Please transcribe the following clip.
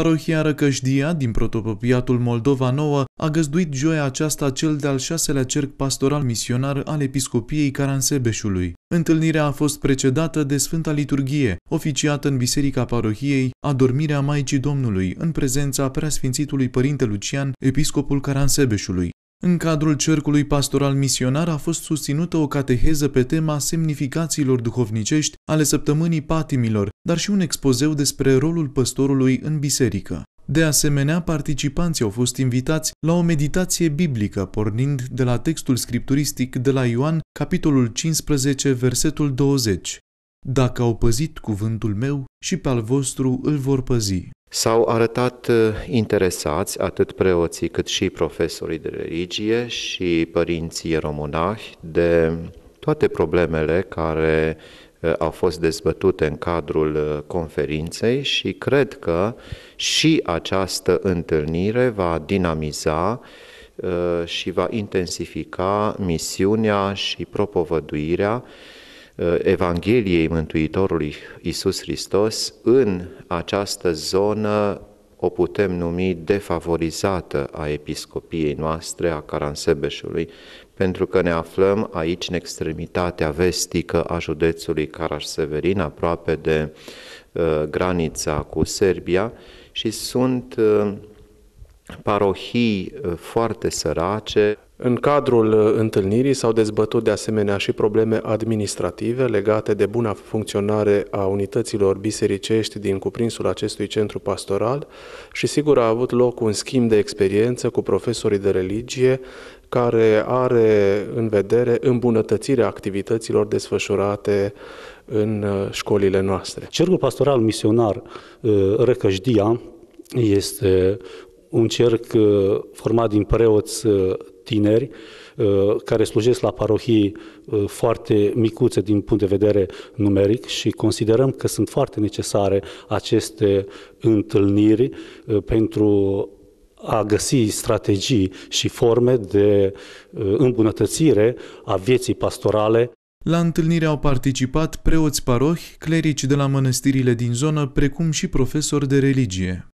Parohia Răcășdia din protopopiatul Moldova Nouă a găzduit joia aceasta cel de-al șaselea cerc pastoral misionar al Episcopiei Caransebeșului. Întâlnirea a fost precedată de Sfânta Liturghie, oficiată în Biserica Parohiei Adormirea Maicii Domnului, în prezența preasfințitului Părinte Lucian, Episcopul Caransebeșului. În cadrul cercului pastoral misionar a fost susținută o cateheză pe tema semnificațiilor duhovnicești ale săptămânii patimilor, dar și un expozeu despre rolul păstorului în biserică. De asemenea, participanții au fost invitați la o meditație biblică, pornind de la textul scripturistic de la Ioan, capitolul 15, versetul 20. Dacă au păzit cuvântul meu, și pe al vostru îl vor păzi. S-au arătat uh, interesați atât preoții cât și profesorii de religie și părinții românași de toate problemele care uh, au fost dezbătute în cadrul uh, conferinței și cred că și această întâlnire va dinamiza și va intensifica misiunea și propovăduirea Uh, Evangheliei Mântuitorului Isus Hristos în această zonă o putem numi defavorizată a episcopiei noastre, a Caransebeșului, pentru că ne aflăm aici în extremitatea vestică a județului Caraș-Severin, aproape de uh, granița cu Serbia și sunt uh, parohii uh, foarte sărace, în cadrul uh, întâlnirii s-au dezbătut de asemenea și probleme administrative legate de buna funcționare a unităților bisericești din cuprinsul acestui centru pastoral și sigur a avut loc un schimb de experiență cu profesorii de religie care are în vedere îmbunătățirea activităților desfășurate în uh, școlile noastre. Cercul Pastoral Misionar uh, Răcășdia este un cerc uh, format din preoți uh, tineri uh, care slujesc la parohii foarte micuțe din punct de vedere numeric și considerăm că sunt foarte necesare aceste întâlniri pentru a găsi strategii și forme de îmbunătățire a vieții pastorale. La întâlnire au participat preoți parohi, clerici de la mănăstirile din zonă, precum și profesori de religie.